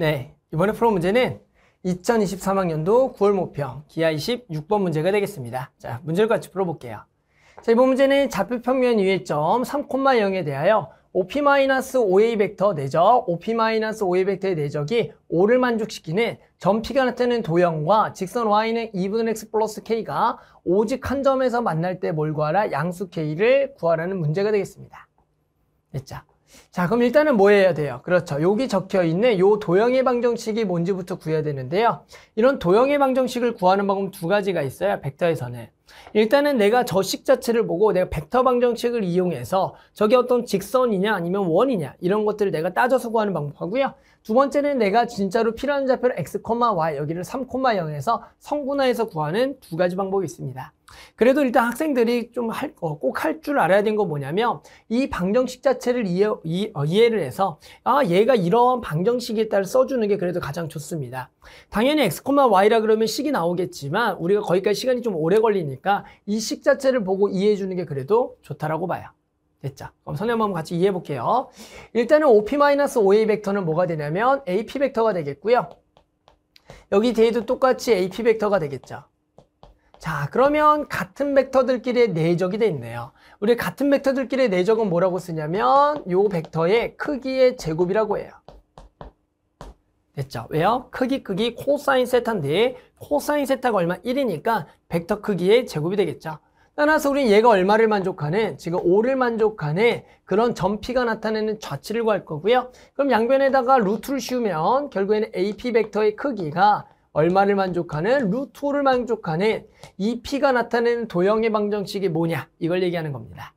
네, 이번에 풀어 문제는 2023학년도 9월 목평 기하 26번 문제가 되겠습니다. 자, 문제를 같이 풀어볼게요. 자, 이번 문제는 좌표평면 위의 점 3,0에 대하여 OP-OA 벡터 내적, OP-OA 벡터의 내적이 5를 만족시키는 점피가 나타내는 도형과 직선 Y는 2분의 X 플러스 K가 오직 한 점에서 만날 때 뭘 구하라? 양수 K를 구하라는 문제가 되겠습니다. 됐죠? 자 그럼 일단은 뭐 해야 돼요? 그렇죠. 여기 적혀있는 요 도형의 방정식이 뭔지부터 구해야 되는데요. 이런 도형의 방정식을 구하는 방법 두 가지가 있어요. 벡터에서는. 일단은 내가 저식 자체를 보고 내가 벡터 방정식을 이용해서 저게 어떤 직선이냐 아니면 원이냐 이런 것들을 내가 따져서 구하는 방법하고요. 두 번째는 내가 진짜로 필요한 좌표를 x, y 여기를 3,0에서 성분화해서 구하는 두 가지 방법이 있습니다. 그래도 일단 학생들이 좀꼭할줄 어, 알아야 되는 건 뭐냐면 이 방정식 자체를 이해, 이, 어, 이해를 해서 아 얘가 이런 방정식에 따라 써주는 게 그래도 가장 좋습니다. 당연히 x, y라 그러면 식이 나오겠지만 우리가 거기까지 시간이 좀 오래 걸리니까 이 식 자체를 보고 이해해 주는 게 그래도 좋다라고 봐요. 됐죠? 그럼 선생님 한번 같이 이해해 볼게요. 일단은 OP-OA 벡터는 뭐가 되냐면 AP 벡터가 되겠고요. 여기 뒤에도 똑같이 AP 벡터가 되겠죠. 자 그러면 같은 벡터들끼리의 내적이 돼 있네요 우리 같은 벡터들끼리의 내적은 뭐라고 쓰냐면 요 벡터의 크기의 제곱이라고 해요 됐죠 왜요? 크기 크기 코사인 세타인데 코사인 세타가 얼마 1이니까 벡터 크기의 제곱이 되겠죠 따라서 우리는 얘가 얼마를 만족하는 지금 5를 만족하는 그런 점피가 나타내는 좌치를 구할 거고요 그럼 양변에다가 루트를 씌우면 결국에는 AP 벡터의 크기가 얼마를 만족하는? 루트를 만족하는 이 p가 나타내는 도형의 방정식이 뭐냐? 이걸 얘기하는 겁니다.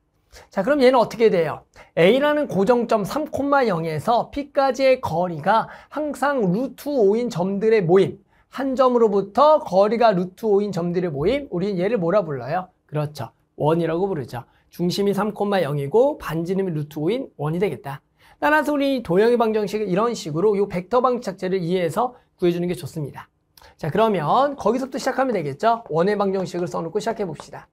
자 그럼 얘는 어떻게 돼요? A라는 고정점 3,0에서 P까지의 거리가 항상 루트 5인 점들의 모임 한 점으로부터 거리가 루트 5인 점들의 모임 우리는 얘를 뭐라 불러요? 그렇죠. 원이라고 부르죠. 중심이 3,0이고 반지름이 루트 5인 원이 되겠다. 따라서 우리 도형의 방정식은 이런 식으로 이 벡터 방착제를 이해해서 구해주는 게 좋습니다. 자 그러면 거기서부터 시작하면 되겠죠? 원의 방정식을 써놓고 시작해 봅시다.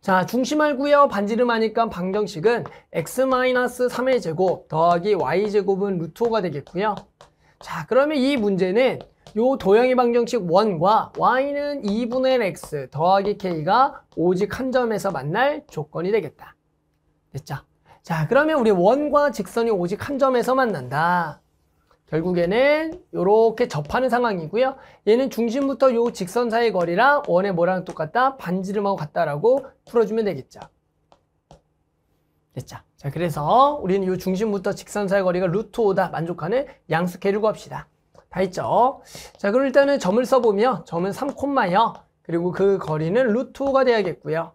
자 중심 알구요 반지름 하니까 방정식은 x-3의 제곱 더하기 y제곱은 루트 5가 되겠고요. 자 그러면 이 문제는 요 도형의 방정식 1과 y는 2분의 x 더하기 k가 오직 한 점에서 만날 조건이 되겠다. 됐죠? 자 그러면 우리 원과 직선이 오직 한 점에서 만난다. 결국에는 이렇게 접하는 상황이고요. 얘는 중심부터 요 직선 사이 의 거리랑 원의 모랑 똑같다? 반지름하고 같다라고 풀어주면 되겠죠. 됐죠. 자, 그래서 우리는 요 중심부터 직선 사이 의 거리가 루트 오다 만족하는 양수계를 구합시다. 다있죠 자, 그럼 일단은 점을 써보면 점은 3콤마요. 그리고 그 거리는 루트 오가 돼야겠고요.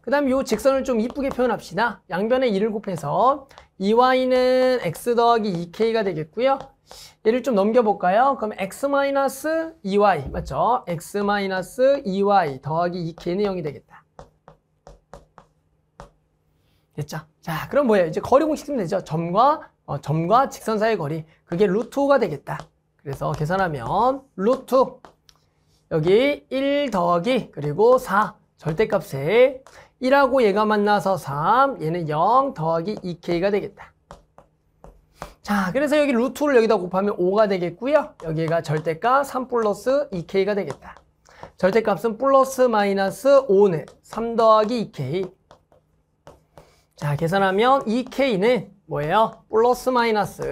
그 다음 요 직선을 좀 이쁘게 표현합시다. 양변에 2를 곱해서 2y는 x 더하기 2k가 되겠고요. 얘를 좀 넘겨볼까요? 그럼 x-2y 맞죠? x-2y 더하기 2k는 0이 되겠다. 됐죠? 자, 그럼 뭐예요? 이제 거리 공식 이면 되죠. 점과 어, 점과 직선 사이의 거리. 그게 루트가 되겠다. 그래서 계산하면 루트 여기 1 더하기 그리고 4 절대값에 1하고 얘가 만나서 3 얘는 0 더하기 2k가 되겠다. 자, 그래서 여기 루트를 여기다 곱하면 5가 되겠고요. 여기가 절대값 3 플러스 2k가 되겠다. 절대값은 플러스 마이너스 5는 3 더하기 2k. 자, 계산하면 2k는 뭐예요? 플러스 마이너스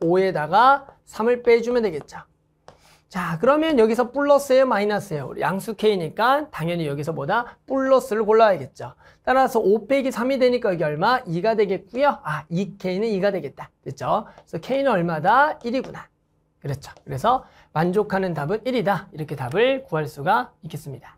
5에다가 3을 빼주면 되겠죠. 자 그러면 여기서 플러스에 마이너스에요 양수 K니까 당연히 여기서 뭐다? 플러스를 골라야겠죠. 따라서 5 빼기 3이 되니까 여기 얼마? 2가 되겠고요. 아 2K는 2가 되겠다. 됐죠? 그래서 K는 얼마다? 1이구나. 그렇죠. 그래서 만족하는 답은 1이다. 이렇게 답을 구할 수가 있겠습니다.